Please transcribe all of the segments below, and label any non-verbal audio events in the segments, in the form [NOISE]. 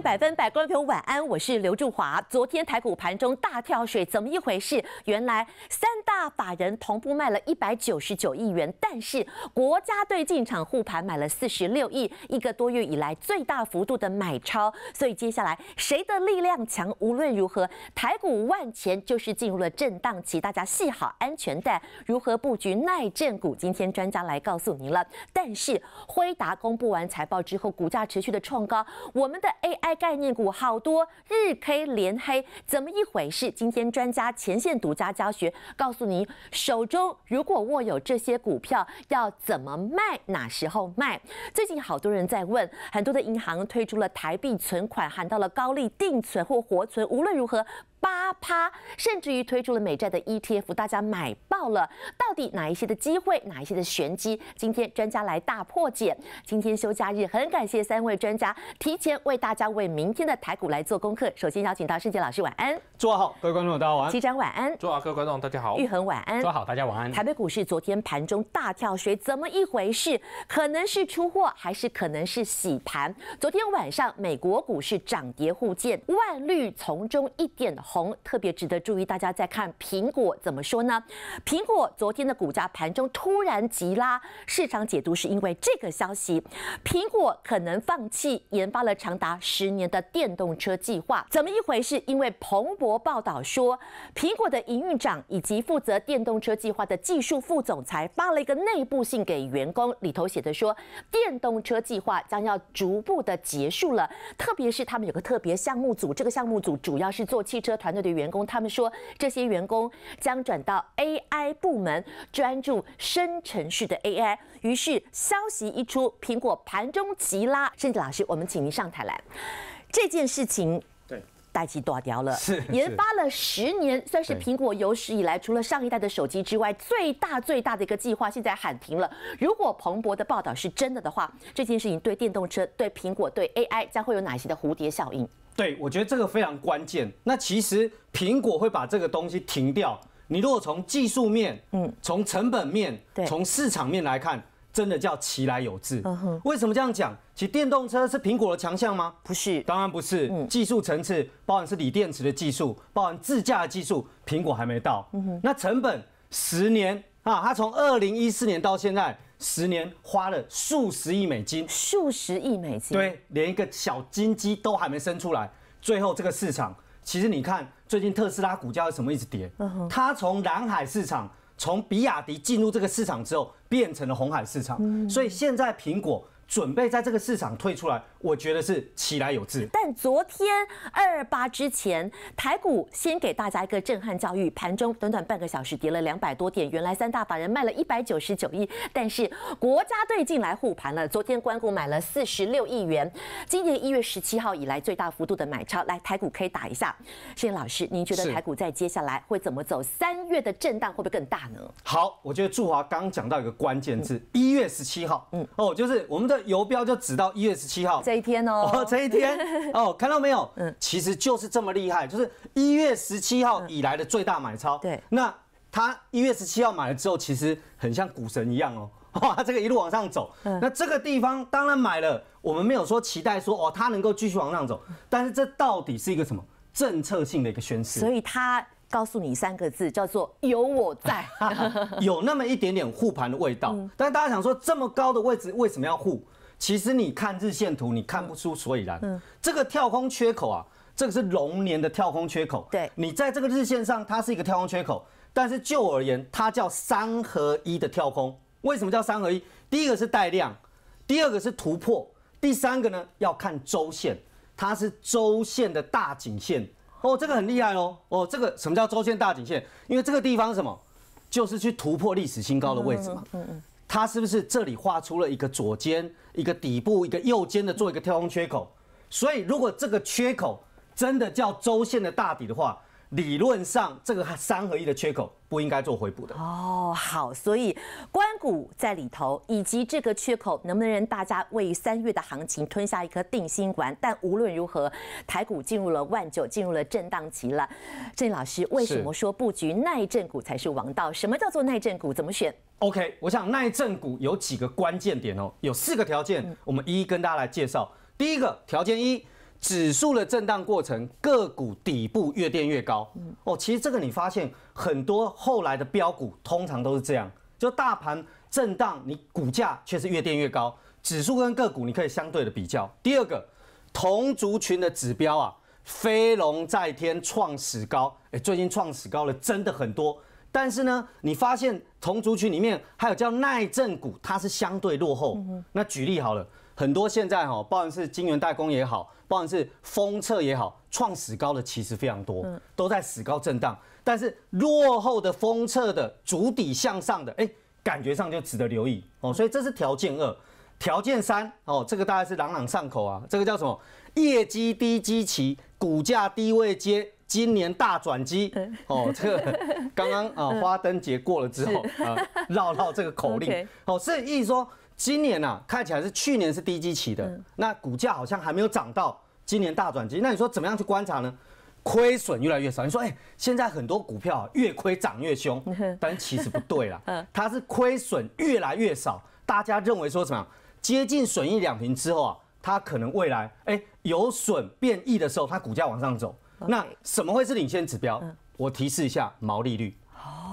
百分百观众晚安，我是刘祝华。昨天台股盘中大跳水，怎么一回事？原来三大法人同步卖了一百九十九亿元，但是国家队进场护盘，买了四十六亿，一个多月以来最大幅度的买超。所以接下来谁的力量强？无论如何，台股万钱就是进入了震荡期，大家系好安全带。如何布局耐震股？今天专家来告诉您了。但是辉达公布完财报之后，股价持续的创高，我们的 A。AI 概念股好多日 K 连黑，怎么一回事？今天专家前线独家教学，告诉你手中如果握有这些股票，要怎么卖，哪时候卖？最近好多人在问，很多的银行推出了台币存款，含到了高利定存或活存，无论如何。八趴，甚至于推出了美债的 ETF，大家买爆了。到底哪一些的机会，哪一些的玄机？今天专家来大破解。今天休假日，很感谢三位专家提前为大家为明天的台股来做功课。首先邀请到盛杰老师，晚安。坐好，各位观众大家晚安。机长晚安。坐好，各位观众大家好。玉恒晚安。坐好，大家晚安。台北股市昨天盘中大跳水，怎么一回事？可能是出货，还是可能是洗盘？昨天晚上美国股市涨跌互见，万绿丛中一点红。红，特别值得注意，大家在看苹果怎么说呢？苹果昨天的股价盘中突然急拉，市场解读是因为这个消息：苹果可能放弃研发了长达十年的电动车计划。怎么一回事？因为彭博报道说，苹果的营运长以及负责电动车计划的技术副总裁发了一个内部信给员工，里头写的说，电动车计划将要逐步的结束了。特别是他们有个特别项目组，这个项目组主要是做汽车。团队的员工，他们说这些员工将转到 AI 部门，专注深成式的 AI。于是消息一出，苹果盘中急拉。甚至老师，我们请您上台来，这件事情对待机大掉了。[LAUGHS] 是研发了十年，算是苹果有史以来除了上一代的手机之外，最大最大的一个计划，现在喊停了。如果彭博的报道是真的的话，这件事情对电动车、对苹果、对 AI 将会有哪些的蝴蝶效应？对，我觉得这个非常关键。那其实苹果会把这个东西停掉。你如果从技术面，嗯，从成本面，从市场面来看，真的叫奇来有志。为什么这样讲？实电动车是苹果的强项吗？不是，当然不是。技术层次，包含是锂电池的技术，包含自驾的技术，苹果还没到。那成本，十年啊，它从二零一四年到现在。十年花了数十亿美金，数十亿美金，对，连一个小金鸡都还没生出来。最后这个市场，其实你看，最近特斯拉股价为什么一直跌？它从蓝海市场，从比亚迪进入这个市场之后，变成了红海市场。所以现在苹果。准备在这个市场退出来，我觉得是起来有志。但昨天二二八之前，台股先给大家一个震撼教育，盘中短短半个小时跌了两百多点。原来三大法人卖了一百九十九亿，但是国家队进来护盘了。昨天关谷买了四十六亿元，今年一月十七号以来最大幅度的买超。来，台股可以打一下，谢老师，您觉得台股在接下来会怎么走？三月的震荡会不会更大呢？好，我觉得祝华刚讲到一个关键字，一月十七号，嗯，哦，就是我们的。游标就指到一月十七号这一天哦，这一天 [LAUGHS] 哦，看到没有？嗯，其实就是这么厉害，就是一月十七号以来的最大买超。对，那他一月十七号买了之后，其实很像股神一样哦，[LAUGHS] 哇，这个一路往上走。那这个地方当然买了，我们没有说期待说哦，它能够继续往上走，但是这到底是一个什么政策性的一个宣示？所以它。告诉你三个字，叫做有我在，[LAUGHS] 有那么一点点护盘的味道。但大家想说，这么高的位置为什么要护？其实你看日线图，你看不出所以然。嗯，这个跳空缺口啊，这个是龙年的跳空缺口。对，你在这个日线上，它是一个跳空缺口，但是就而言，它叫三合一的跳空。为什么叫三合一？第一个是带量，第二个是突破，第三个呢要看周线，它是周线的大颈线。哦，这个很厉害哦！哦，这个什么叫周线大颈线？因为这个地方什么，就是去突破历史新高的位置嘛。嗯嗯，它是不是这里画出了一个左肩、一个底部、一个右肩的做一个跳空缺口？所以如果这个缺口真的叫周线的大底的话。理论上，这个三合一的缺口不应该做回补的哦。好，所以关谷在里头，以及这个缺口能不能让大家为三月的行情吞下一颗定心丸？但无论如何，台股进入了万九，进入了震荡期了。郑老师为什么说布局耐震股才是王道？什么叫做耐震股？怎么选？OK，我想耐震股有几个关键点哦，有四个条件，我们一一跟大家来介绍。第一个条件一。指数的震荡过程，个股底部越垫越高。哦，其实这个你发现很多后来的标股通常都是这样，就大盘震荡，你股价却是越垫越高。指数跟个股你可以相对的比较。第二个，同族群的指标啊，飞龙在天创史高，哎，最近创史高了真的很多。但是呢，你发现同族群里面还有叫耐震股，它是相对落后。那举例好了。很多现在哈，不管是金元代工也好，不管是封测也好，创史高的其实非常多，都在史高震荡。但是落后的封测的主底向上的，哎，感觉上就值得留意哦。所以这是条件二，条件三哦，这个大概是朗朗上口啊。这个叫什么？业绩低基期，股价低位接，今年大转机哦。这个刚刚啊，[LAUGHS] 花灯节过了之后啊，绕绕这个口令哦，是意思说。今年呐，看起来是去年是低基期的，那股价好像还没有涨到今年大转机。那你说怎么样去观察呢？亏损越来越少，你说哎，现在很多股票越亏涨越凶，[LAUGHS] 但其实不对啦，[LAUGHS] 它是亏损越来越少，大家认为说什么接近损益两平之后啊，它可能未来哎有损变益的时候，它股价往上走。那什么会是领先指标？我提示一下，毛利率。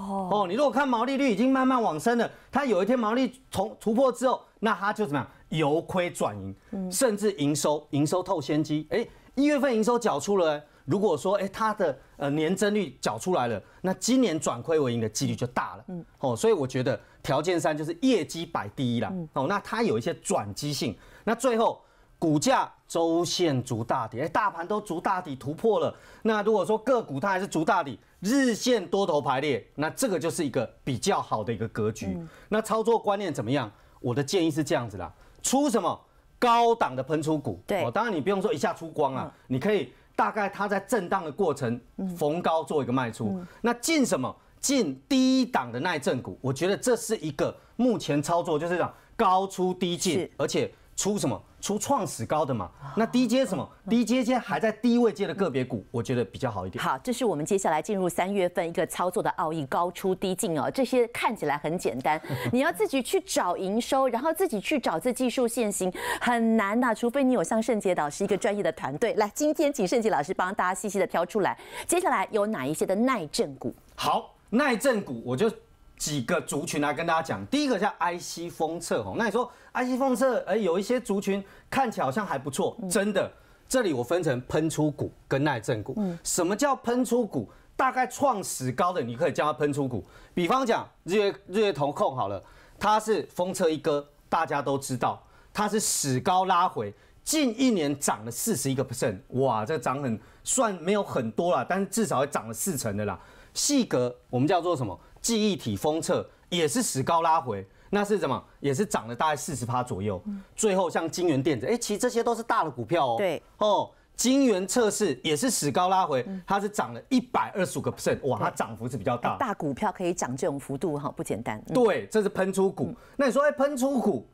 哦，你如果看毛利率已经慢慢往升了，它有一天毛利从突破之后，那它就怎么样由亏转盈，甚至营收营收透先机。哎，一月份营收缴出了，如果说哎它的呃年增率缴出来了，那今年转亏为盈的几率就大了。嗯，哦，所以我觉得条件三就是业绩摆第一了。哦，那它有一些转机性。那最后。股价周线逐大底，哎，大盘都逐大底突破了。那如果说个股它还是逐大底，日线多头排列，那这个就是一个比较好的一个格局。那操作观念怎么样？我的建议是这样子啦：出什么高档的喷出股，对，当然你不用说一下出光啊，你可以大概它在震荡的过程逢高做一个卖出。那进什么？进低档的耐震股。我觉得这是一个目前操作，就是讲高出低进，而且出什么？出创始高的嘛，那低阶什么？低阶阶还在低位阶的个别股，我觉得比较好一点。好，这是我们接下来进入三月份一个操作的奥义，高出低进哦。这些看起来很简单，[LAUGHS] 你要自己去找营收，然后自己去找这技术线型，很难呐。除非你有像盛杰老师一个专业的团队来。今天请盛杰老师帮大家细细的挑出来，接下来有哪一些的耐震股？好，耐震股我就。几个族群来跟大家讲，第一个叫 I C 封测哦。那你说 I C 封测，哎，有一些族群看起来好像还不错。真的，这里我分成喷出股跟耐震股。嗯。什么叫喷出股？大概创史高的，你可以叫它喷出股。比方讲日月日月同控好了，它是封测一哥，大家都知道，它是史高拉回，近一年涨了四十一个 percent，哇，这涨很算没有很多啦，但是至少也涨了四成的啦。细格我们叫做什么？记忆体封测也是史高拉回，那是什么？也是涨了大概四十趴左右。最后像金源电子，哎，其实这些都是大的股票哦。对哦，金圆测试也是史高拉回，它是涨了一百二十五个 percent，哇，它涨幅是比较大。大股票可以涨这种幅度哈，不简单。对，这是喷出股。那你说，哎，喷出股，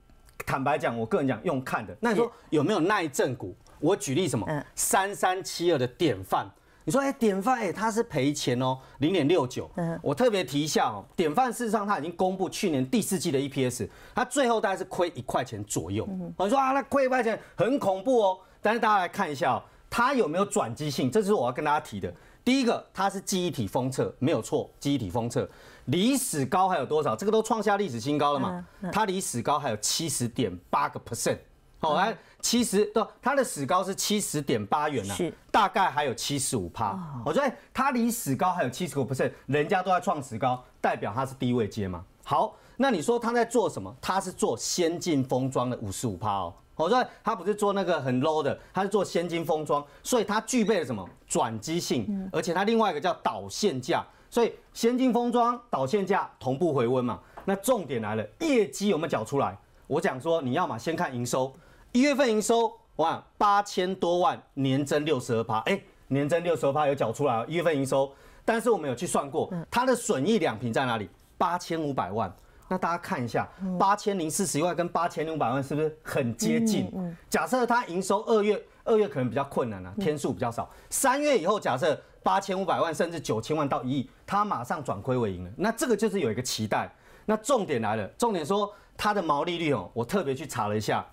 坦白讲，我个人讲用看的。那你说有没有耐震股？我举例什么？三三七二的典范。你说哎，典范哎，他是赔钱哦，零点六九。嗯，我特别提一下哦，典范事实上他已经公布去年第四季的 EPS，他最后大概是亏一块钱左右。我说啊，那亏一块钱很恐怖哦，但是大家来看一下哦，它有没有转机性？这是我要跟大家提的。第一个，它是记忆体封测，没有错，记忆体封测，离史高还有多少？这个都创下历史新高了嘛？它离史高还有七十点八个 percent。好，来七十都它的史高是七十点八元呢，大概还有七十五趴。我说它离史高还有七十五不 t 人家都在创史高，代表它是低位接嘛。好，那你说它在做什么？它是做先进封装的五十五趴哦。我说它不是做那个很 low 的，它是做先进封装，所以它具备了什么转机性？而且它另外一个叫导线架，所以先进封装导线架同步回温嘛。那重点来了，业绩有没有缴出来？我讲说你要嘛先看营收。一月份营收，哇，八千多万，年增六十二趴，哎，年增六十二趴有缴出来哦。一月份营收，但是我们有去算过，它的损益两平在哪里？八千五百万。那大家看一下，八千零四十万跟八千五百万是不是很接近？假设它营收二月，二月可能比较困难啊，天数比较少。三月以后，假设八千五百万甚至九千万到一亿，它马上转亏为盈了。那这个就是有一个期待。那重点来了，重点说它的毛利率哦，我特别去查了一下。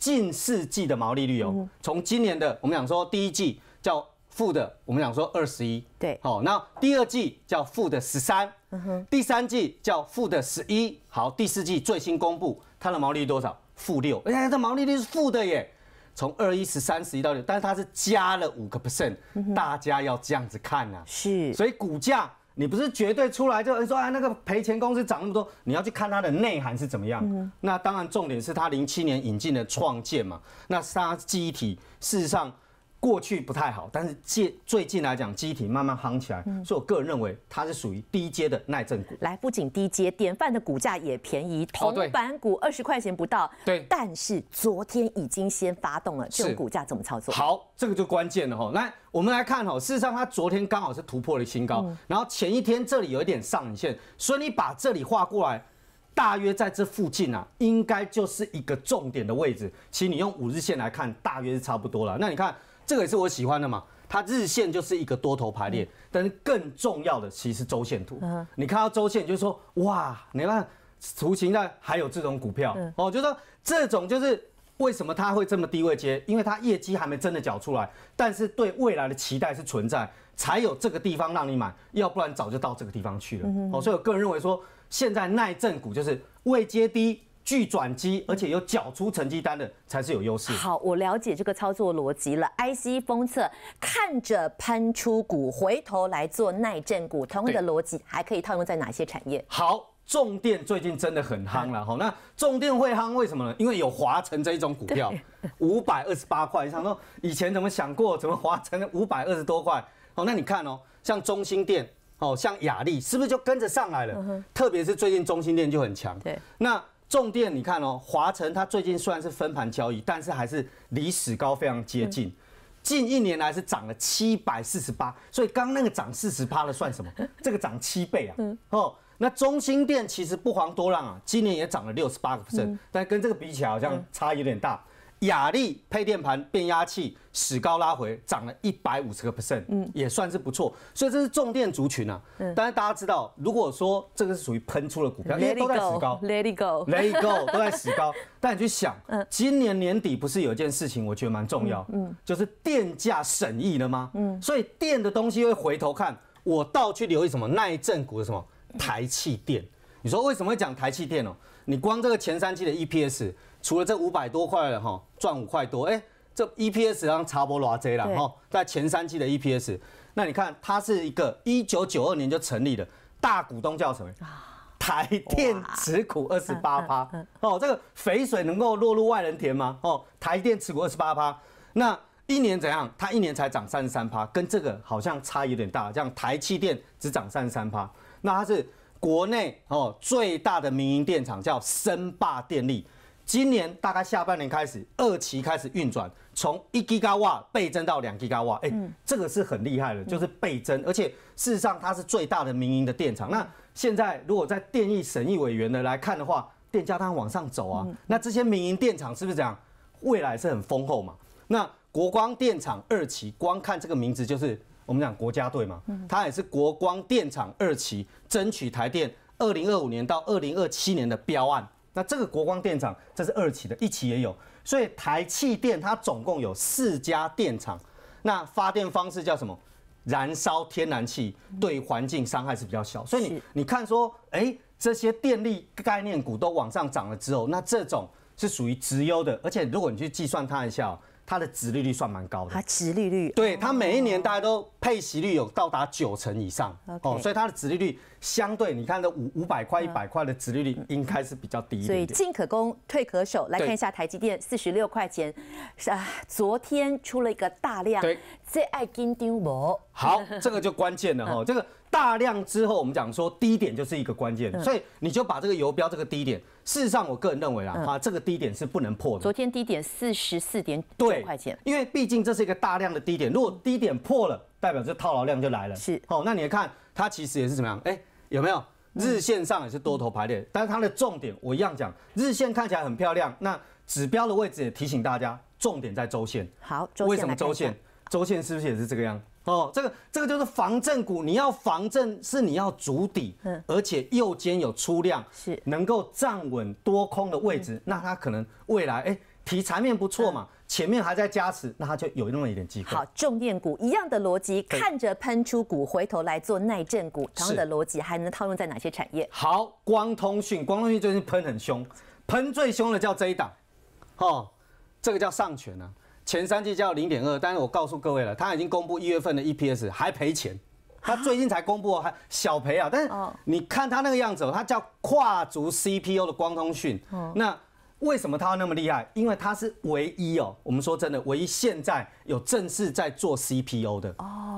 近四季的毛利率哦，从今年的我们讲说第一季叫负的，我们讲说二十一，对，好，那第二季叫负的十三，第三季叫负的十一，好，第四季最新公布它的毛利率多少？负六，哎，这毛利率是负的耶，从二一十三十一到六，但是它是加了五个 percent，大家要这样子看啊，是，所以股价。你不是绝对出来就说啊，那个赔钱公司涨那么多，你要去看它的内涵是怎么样。那当然，重点是它零七年引进的创建嘛，那杀鸡体事实上。过去不太好，但是近最近来讲，机体慢慢夯起来，所以我个人认为它是属于低阶的耐震股。来，不仅低阶，典范的股价也便宜，同板股二十块钱不到。对。但是昨天已经先发动了，这股价怎么操作？好，这个就关键了哈。那我们来看哈，事实上它昨天刚好是突破了新高，然后前一天这里有一点上影线，所以你把这里画过来，大约在这附近啊，应该就是一个重点的位置。其实你用五日线来看，大约是差不多了。那你看。这个也是我喜欢的嘛，它日线就是一个多头排列，但是更重要的其实周线图，你看到周线就是说哇，你看图形在，还有这种股票，哦，就说这种就是为什么它会这么低位接，因为它业绩还没真的缴出来，但是对未来的期待是存在，才有这个地方让你买，要不然早就到这个地方去了，哦，所以我个人认为说，现在耐震股就是未接低。巨转机，而且有缴出成绩单的才是有优势。好，我了解这个操作逻辑了。IC 封测看着喷出股，回头来做耐震股，同样的逻辑还可以套用在哪些产业？好，重电最近真的很夯了。好，那重电会夯为什么呢？因为有华晨这一种股票，五百二十八块，想说以前怎么想过，怎么华晨五百二十多块？好，那你看哦，像中心电，哦，像雅力是不是就跟着上来了？特别是最近中心电就很强。对，那。重电，你看哦，华晨它最近然是分盘交易，但是还是离史高非常接近。近一年来是涨了七百四十八，所以刚那个涨四十八了算什么？这个涨七倍啊！哦，那中心店其实不遑多让啊，今年也涨了六十八个 percent，但跟这个比起来好像差有点大。雅力配电盘变压器史高拉回涨了一百五十个 percent，嗯，也算是不错，所以这是重电族群啊。嗯，但是大家知道，如果说这个是属于喷出的股票因为都在 t 高 l e t it go，let it go，都在史高。[LAUGHS] 但你去想，嗯，今年年底不是有一件事情，我觉得蛮重要，嗯，就是电价审议了吗？嗯，所以电的东西会回头看，我倒去留意什么耐震股的什么台气电。你说为什么会讲台气电哦？你光这个前三期的 EPS。除了这五百多块了哈，赚五块多哎，这 EPS 让插查不到 Z 了哈，在前三季的 EPS，那你看它是一个一九九二年就成立的，大股东叫什么？台电持股二十八趴哦，这个肥水能够落入外人田吗？哦，台电持股二十八趴，那一年怎样？它一年才涨三十三趴，跟这个好像差有点大。这样台气电只涨三十三趴，那它是国内哦最大的民营电厂，叫森霸电力。今年大概下半年开始，二期开始运转，从一吉瓦倍增到两吉瓦，哎，这个是很厉害的，就是倍增，而且事实上它是最大的民营的电厂。那现在如果在电力审议委员的来看的话，电价它往上走啊，那这些民营电厂是不是这样？未来是很丰厚嘛？那国光电厂二期，光看这个名字就是我们讲国家队嘛，它也是国光电厂二期争取台电二零二五年到二零二七年的标案。那这个国光电厂，这是二期的，一期也有，所以台气电它总共有四家电厂。那发电方式叫什么？燃烧天然气，对环境伤害是比较小。所以你你看说，哎，这些电力概念股都往上涨了之后，那这种是属于直优的。而且如果你去计算它一下它的殖利率算蛮高的，它殖利率，对它每一年大家都配息率有到达九成以上哦，所以它的殖利率相对你看的五五百块、一百块的殖利率应该是比较低一点。所以进可攻，退可守，来看一下台积电四十六块钱，啊，昨天出了一个大量，最爱金雕膜，好，这个就关键了哈，[LAUGHS] 这个。大量之后，我们讲说低点就是一个关键，所以你就把这个油标这个低点。事实上，我个人认为啊，哈，这个低点是不能破的。昨天低点四十四点九块钱，因为毕竟这是一个大量的低点。如果低点破了，代表这套牢量就来了。是，好，那你看它其实也是怎么样？哎，有没有日线上也是多头排列？但是它的重点，我一样讲，日线看起来很漂亮，那指标的位置也提醒大家，重点在周线。好，为什么周线？周线是不是也是这个样？哦，这个这个就是防震股，你要防震是你要足底，嗯，而且右肩有出量，是能够站稳多空的位置，那它可能未来哎题材面不错嘛，前面还在加持，那它就有那么一点机会。好，重电股一样的逻辑，看着喷出股，回头来做耐震股，同样的逻辑还能套用在哪些产业？好，光通讯，光通讯最近喷很凶，喷最凶的叫这一档，哦，这个叫上权啊。前三季叫零点二，但是我告诉各位了，他已经公布一月份的 EPS 还赔钱，他最近才公布还小赔啊。但是你看他那个样子，他叫跨足 CPU 的光通讯，那为什么他那么厉害？因为他是唯一哦，我们说真的，唯一现在有正式在做 CPU 的，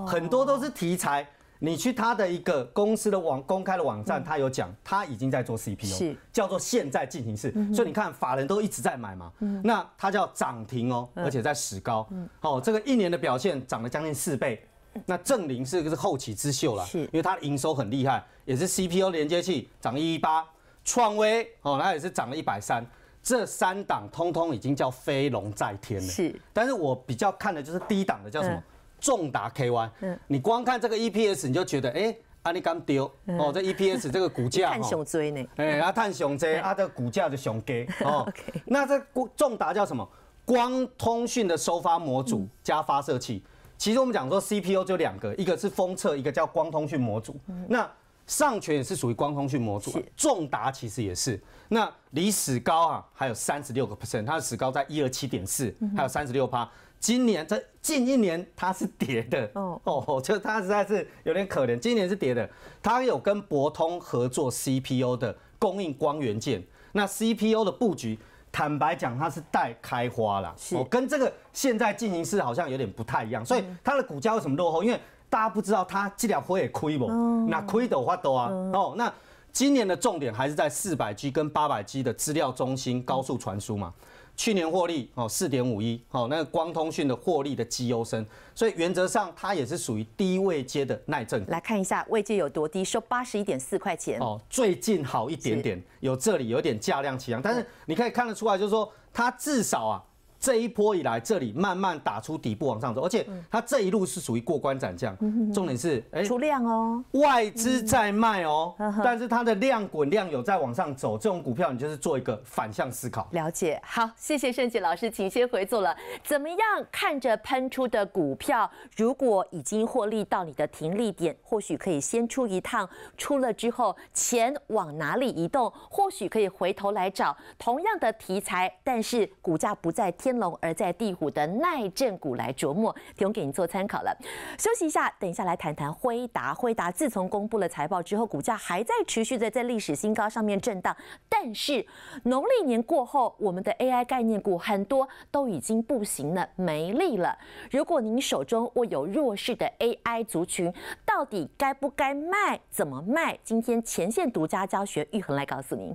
很多都是题材。你去他的一个公司的网公开的网站，他有讲，他已经在做 CPU，叫做现在进行式。所以你看法人都一直在买嘛，那它叫涨停哦，而且在史高。哦，这个一年的表现涨了将近四倍。那正林是个是后起之秀了？是，因为它营收很厉害，也是 CPU 连接器，涨一一八。创威哦，它也是涨了一百三。这三档通通已经叫飞龙在天了。是，但是我比较看的就是低档的叫什么？重达 KY，你光看这个 EPS，你就觉得哎，阿你刚丢哦，这 EPS 这个股价，探 [LAUGHS] 熊追呢，哎，阿探熊追，阿 [LAUGHS] 的股价就熊给 [LAUGHS] 哦。那这重达叫什么？光通讯的收发模组加发射器，其实我们讲说 CPU 就两个，一个是封测，一个叫光通讯模组。那上全也是属于光通讯模组，重达其实也是。那离史高啊还有三十六个 percent，它的史高在一二七点四，还有三十六趴。今年这近一年它是跌的，哦哦，就它实在是有点可怜。今年是跌的，它有跟博通合作 CPU 的供应光元件，那 CPU 的布局，坦白讲它是待开花啦。哦，跟这个现在进行式好像有点不太一样，所以它的股价为什么落后？因为大家不知道它这条会也亏不，那亏的我发抖啊。哦，那今年的重点还是在四百 G 跟八百 G 的资料中心高速传输嘛。去年获利哦，四点五一哦，那光通讯的获利的绩优生，所以原则上它也是属于低位阶的耐震。来看一下位阶有多低，收八十一点四块钱哦，最近好一点点，有这里有点价量齐扬，但是你可以看得出来，就是说它至少啊。这一波以来，这里慢慢打出底部往上走，而且它这一路是属于过关斩将。重点是，哎，出量哦，外资在卖哦，但是它的量滚量有在往上走，这种股票你就是做一个反向思考。了解，好，谢谢盛杰老师，请先回座了。怎么样看着喷出的股票，如果已经获利到你的停利点，或许可以先出一趟，出了之后钱往哪里移动，或许可以回头来找同样的题材，但是股价不再天。龙，而在地虎的耐震股来琢磨，提供给您做参考了。休息一下，等一下来谈谈辉达。辉达自从公布了财报之后，股价还在持续的在历史新高上面震荡。但是农历年过后，我们的 AI 概念股很多都已经不行了，没力了。如果您手中握有弱势的 AI 族群，到底该不该卖？怎么卖？今天前线独家教学，玉恒来告诉您。